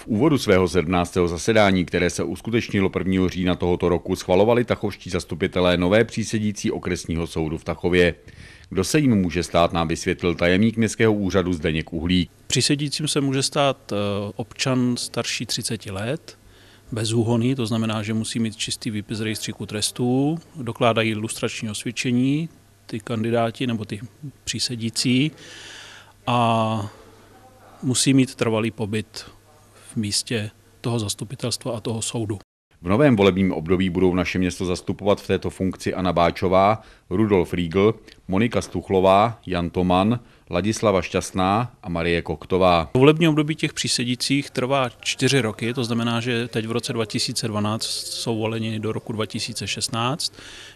V úvodu svého 17. zasedání, které se uskutečnilo 1. října tohoto roku, schvalovali tachovští zastupitelé nové přísedící okresního soudu v Tachově. Kdo se jim může stát, nám vysvětlil tajemník městského úřadu Zdeněk Uhlík. Přísedícím se může stát eh, občan starší 30 let, bezúhonný, to znamená, že musí mít čistý výpis z rejstříku trestů, dokládají ilustrační osvědčení, ty kandidáti nebo ty přísedící a musí mít trvalý pobyt v místě toho zastupitelstva a toho soudu. V novém volebním období budou naše město zastupovat v této funkci Anna Báčová, Rudolf Riegel, Monika Stuchlová, Jan Toman, Ladislava Šťastná a Marie Koktová. Volební období těch přísedících trvá čtyři roky, to znamená, že teď v roce 2012 jsou voleni do roku 2016.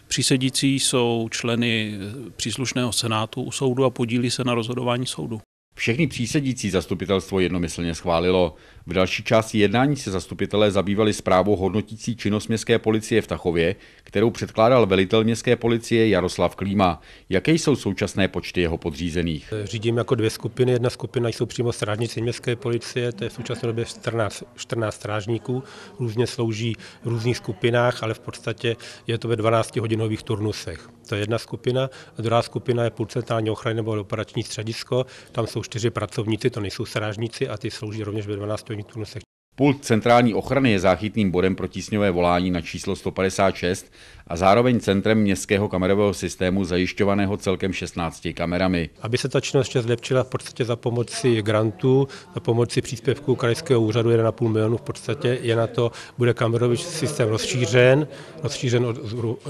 Přísedící jsou členy příslušného senátu u soudu a podílí se na rozhodování soudu. Všechny přísedící zastupitelstvo jednomyslně schválilo. V další části jednání se zastupitelé zabývali zprávou hodnotící činnost městské policie v Tachově, kterou předkládal velitel městské policie Jaroslav Klíma. Jaké jsou současné počty jeho podřízených? Řídím jako dvě skupiny. Jedna skupina jsou přímo strážníci městské policie, to je v současné době 14, 14 strážníků. Různě slouží v různých skupinách, ale v podstatě je to ve 12-hodinových turnusech. To je jedna skupina. A druhá skupina je půlcentrální ochrany nebo operační středisko. Tam jsou čtyři pracovníci, to nejsou strážníci a ty slouží rovněž ve 12 turnusech. Pult centrální ochrany je záchytným bodem pro tísňové volání na číslo 156 a zároveň centrem městského kamerového systému zajišťovaného celkem 16 kamerami. Aby se ta činnost ještě zlepšila v podstatě za pomoci grantů, za pomoci příspěvku krajského úřadu 1,5 milionu v podstatě je na to, bude kamerový systém rozšířen, rozšířen od,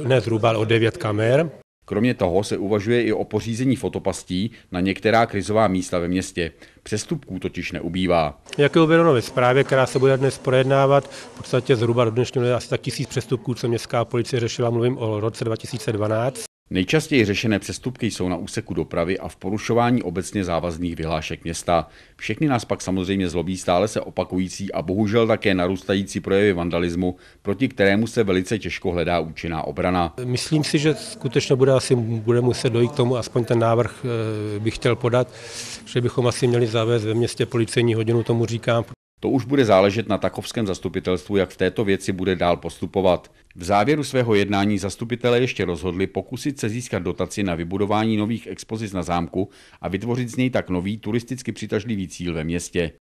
ne zhruba, ale o 9 kamer. Kromě toho se uvažuje i o pořízení fotopastí na některá krizová místa ve městě. Přestupků totiž neubývá. Jak je uvedeno ve zprávě, která se bude dnes projednávat, v podstatě zhruba do dnešního asi tak tisíc přestupků, co městská policie řešila, mluvím o roce 2012. Nejčastěji řešené přestupky jsou na úseku dopravy a v porušování obecně závazných vyhlášek města. Všechny nás pak samozřejmě zlobí stále se opakující a bohužel také narůstající projevy vandalismu, proti kterému se velice těžko hledá účinná obrana. Myslím si, že skutečně bude asi bude muset dojít k tomu, aspoň ten návrh eh, bych chtěl podat, že bychom asi měli zavést ve městě policejní hodinu, tomu říkám, to už bude záležet na takovském zastupitelstvu, jak v této věci bude dál postupovat. V závěru svého jednání zastupitelé ještě rozhodli pokusit se získat dotaci na vybudování nových expozic na zámku a vytvořit z něj tak nový turisticky přitažlivý cíl ve městě.